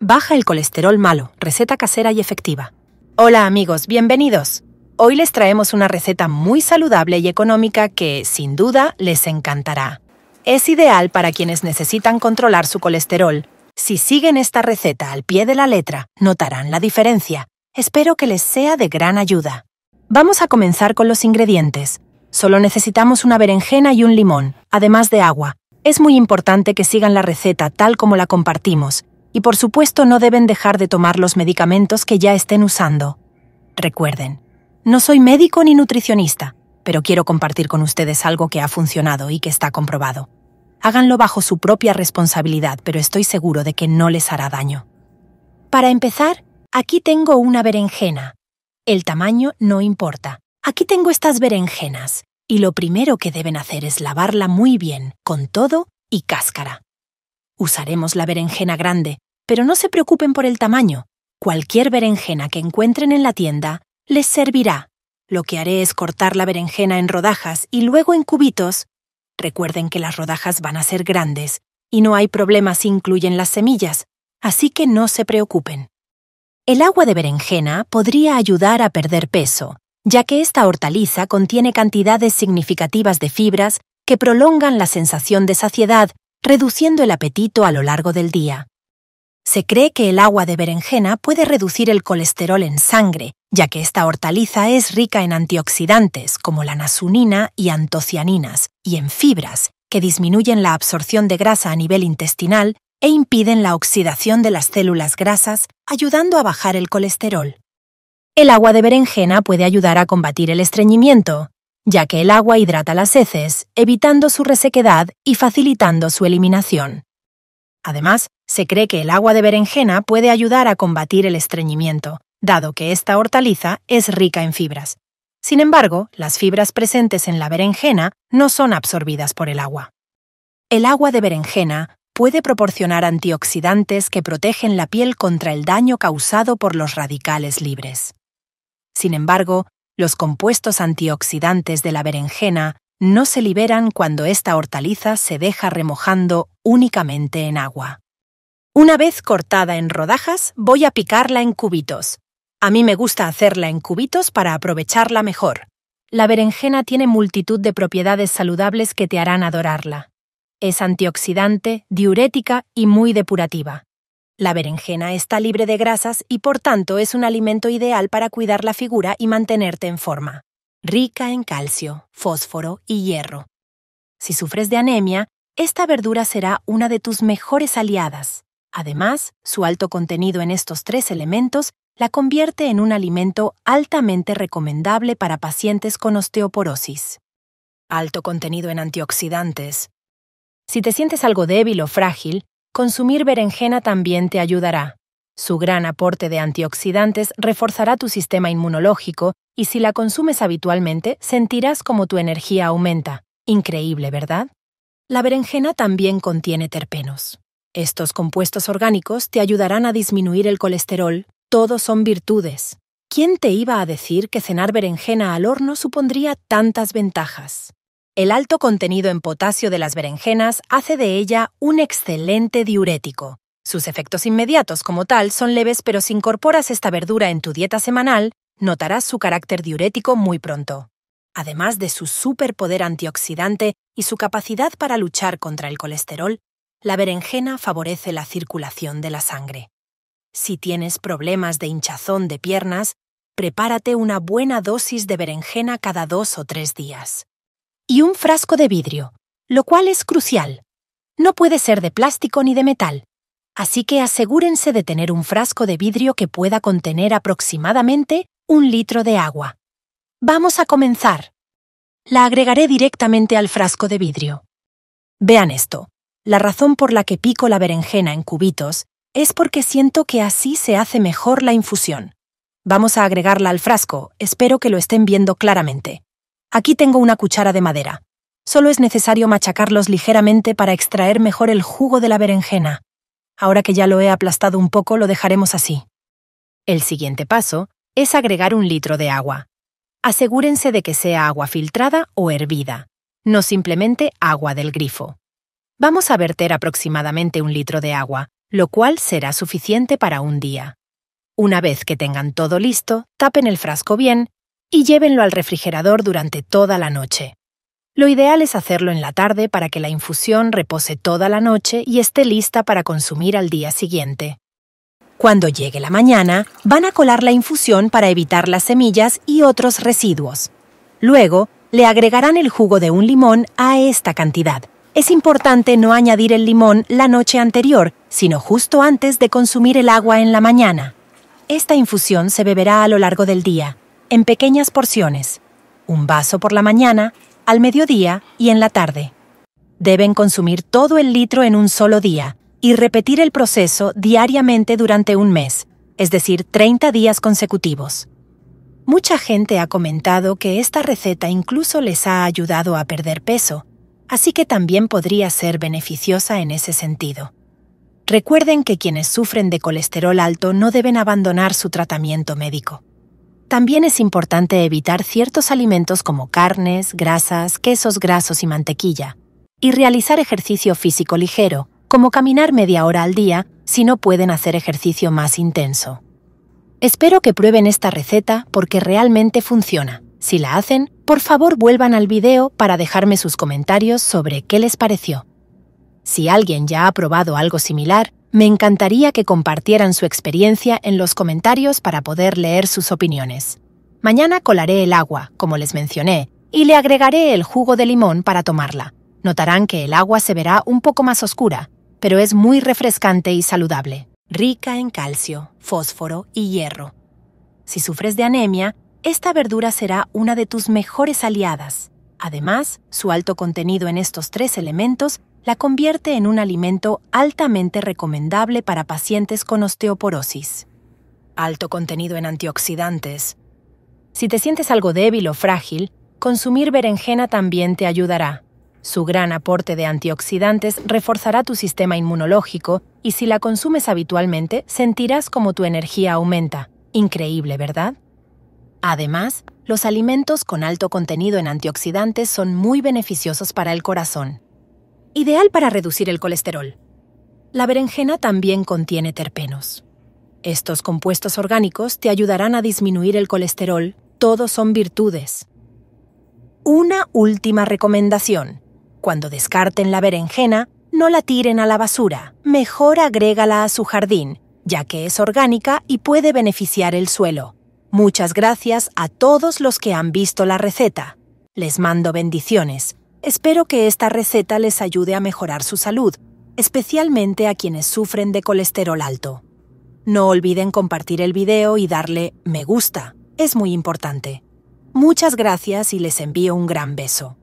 Baja el colesterol malo, receta casera y efectiva. Hola amigos, bienvenidos. Hoy les traemos una receta muy saludable y económica que, sin duda, les encantará. Es ideal para quienes necesitan controlar su colesterol. Si siguen esta receta al pie de la letra, notarán la diferencia. Espero que les sea de gran ayuda. Vamos a comenzar con los ingredientes. Solo necesitamos una berenjena y un limón, además de agua. Es muy importante que sigan la receta tal como la compartimos y por supuesto no deben dejar de tomar los medicamentos que ya estén usando. Recuerden, no soy médico ni nutricionista, pero quiero compartir con ustedes algo que ha funcionado y que está comprobado. Háganlo bajo su propia responsabilidad, pero estoy seguro de que no les hará daño. Para empezar, aquí tengo una berenjena. El tamaño no importa. Aquí tengo estas berenjenas, y lo primero que deben hacer es lavarla muy bien, con todo y cáscara. Usaremos la berenjena grande, pero no se preocupen por el tamaño. Cualquier berenjena que encuentren en la tienda les servirá. Lo que haré es cortar la berenjena en rodajas y luego en cubitos. Recuerden que las rodajas van a ser grandes y no hay problema si incluyen las semillas, así que no se preocupen. El agua de berenjena podría ayudar a perder peso, ya que esta hortaliza contiene cantidades significativas de fibras que prolongan la sensación de saciedad reduciendo el apetito a lo largo del día. Se cree que el agua de berenjena puede reducir el colesterol en sangre, ya que esta hortaliza es rica en antioxidantes como la nasunina y antocianinas, y en fibras, que disminuyen la absorción de grasa a nivel intestinal e impiden la oxidación de las células grasas, ayudando a bajar el colesterol. El agua de berenjena puede ayudar a combatir el estreñimiento, ya que el agua hidrata las heces, evitando su resequedad y facilitando su eliminación. Además, se cree que el agua de berenjena puede ayudar a combatir el estreñimiento, dado que esta hortaliza es rica en fibras. Sin embargo, las fibras presentes en la berenjena no son absorbidas por el agua. El agua de berenjena puede proporcionar antioxidantes que protegen la piel contra el daño causado por los radicales libres. Sin embargo, los compuestos antioxidantes de la berenjena no se liberan cuando esta hortaliza se deja remojando únicamente en agua. Una vez cortada en rodajas, voy a picarla en cubitos. A mí me gusta hacerla en cubitos para aprovecharla mejor. La berenjena tiene multitud de propiedades saludables que te harán adorarla. Es antioxidante, diurética y muy depurativa. La berenjena está libre de grasas y por tanto es un alimento ideal para cuidar la figura y mantenerte en forma. Rica en calcio, fósforo y hierro. Si sufres de anemia, esta verdura será una de tus mejores aliadas. Además, su alto contenido en estos tres elementos la convierte en un alimento altamente recomendable para pacientes con osteoporosis. Alto contenido en antioxidantes. Si te sientes algo débil o frágil, consumir berenjena también te ayudará. Su gran aporte de antioxidantes reforzará tu sistema inmunológico y si la consumes habitualmente sentirás como tu energía aumenta. Increíble, ¿verdad? La berenjena también contiene terpenos. Estos compuestos orgánicos te ayudarán a disminuir el colesterol. Todos son virtudes. ¿Quién te iba a decir que cenar berenjena al horno supondría tantas ventajas? El alto contenido en potasio de las berenjenas hace de ella un excelente diurético. Sus efectos inmediatos como tal son leves, pero si incorporas esta verdura en tu dieta semanal, notarás su carácter diurético muy pronto. Además de su superpoder antioxidante y su capacidad para luchar contra el colesterol, la berenjena favorece la circulación de la sangre. Si tienes problemas de hinchazón de piernas, prepárate una buena dosis de berenjena cada dos o tres días y un frasco de vidrio, lo cual es crucial. No puede ser de plástico ni de metal, así que asegúrense de tener un frasco de vidrio que pueda contener aproximadamente un litro de agua. Vamos a comenzar. La agregaré directamente al frasco de vidrio. Vean esto. La razón por la que pico la berenjena en cubitos es porque siento que así se hace mejor la infusión. Vamos a agregarla al frasco, espero que lo estén viendo claramente. Aquí tengo una cuchara de madera. Solo es necesario machacarlos ligeramente para extraer mejor el jugo de la berenjena. Ahora que ya lo he aplastado un poco, lo dejaremos así. El siguiente paso es agregar un litro de agua. Asegúrense de que sea agua filtrada o hervida, no simplemente agua del grifo. Vamos a verter aproximadamente un litro de agua, lo cual será suficiente para un día. Una vez que tengan todo listo, tapen el frasco bien y llévenlo al refrigerador durante toda la noche. Lo ideal es hacerlo en la tarde para que la infusión repose toda la noche y esté lista para consumir al día siguiente. Cuando llegue la mañana, van a colar la infusión para evitar las semillas y otros residuos. Luego, le agregarán el jugo de un limón a esta cantidad. Es importante no añadir el limón la noche anterior, sino justo antes de consumir el agua en la mañana. Esta infusión se beberá a lo largo del día en pequeñas porciones, un vaso por la mañana, al mediodía y en la tarde. Deben consumir todo el litro en un solo día y repetir el proceso diariamente durante un mes, es decir, 30 días consecutivos. Mucha gente ha comentado que esta receta incluso les ha ayudado a perder peso, así que también podría ser beneficiosa en ese sentido. Recuerden que quienes sufren de colesterol alto no deben abandonar su tratamiento médico. También es importante evitar ciertos alimentos como carnes, grasas, quesos grasos y mantequilla, y realizar ejercicio físico ligero, como caminar media hora al día si no pueden hacer ejercicio más intenso. Espero que prueben esta receta porque realmente funciona. Si la hacen, por favor vuelvan al video para dejarme sus comentarios sobre qué les pareció. Si alguien ya ha probado algo similar, me encantaría que compartieran su experiencia en los comentarios para poder leer sus opiniones. Mañana colaré el agua, como les mencioné, y le agregaré el jugo de limón para tomarla. Notarán que el agua se verá un poco más oscura, pero es muy refrescante y saludable, rica en calcio, fósforo y hierro. Si sufres de anemia, esta verdura será una de tus mejores aliadas. Además, su alto contenido en estos tres elementos la convierte en un alimento altamente recomendable para pacientes con osteoporosis. Alto contenido en antioxidantes. Si te sientes algo débil o frágil, consumir berenjena también te ayudará. Su gran aporte de antioxidantes reforzará tu sistema inmunológico y si la consumes habitualmente sentirás como tu energía aumenta. Increíble, ¿verdad? Además, los alimentos con alto contenido en antioxidantes son muy beneficiosos para el corazón. Ideal para reducir el colesterol. La berenjena también contiene terpenos. Estos compuestos orgánicos te ayudarán a disminuir el colesterol, todos son virtudes. Una última recomendación. Cuando descarten la berenjena, no la tiren a la basura, mejor agrégala a su jardín, ya que es orgánica y puede beneficiar el suelo. Muchas gracias a todos los que han visto la receta. Les mando bendiciones. Espero que esta receta les ayude a mejorar su salud, especialmente a quienes sufren de colesterol alto. No olviden compartir el video y darle me gusta, es muy importante. Muchas gracias y les envío un gran beso.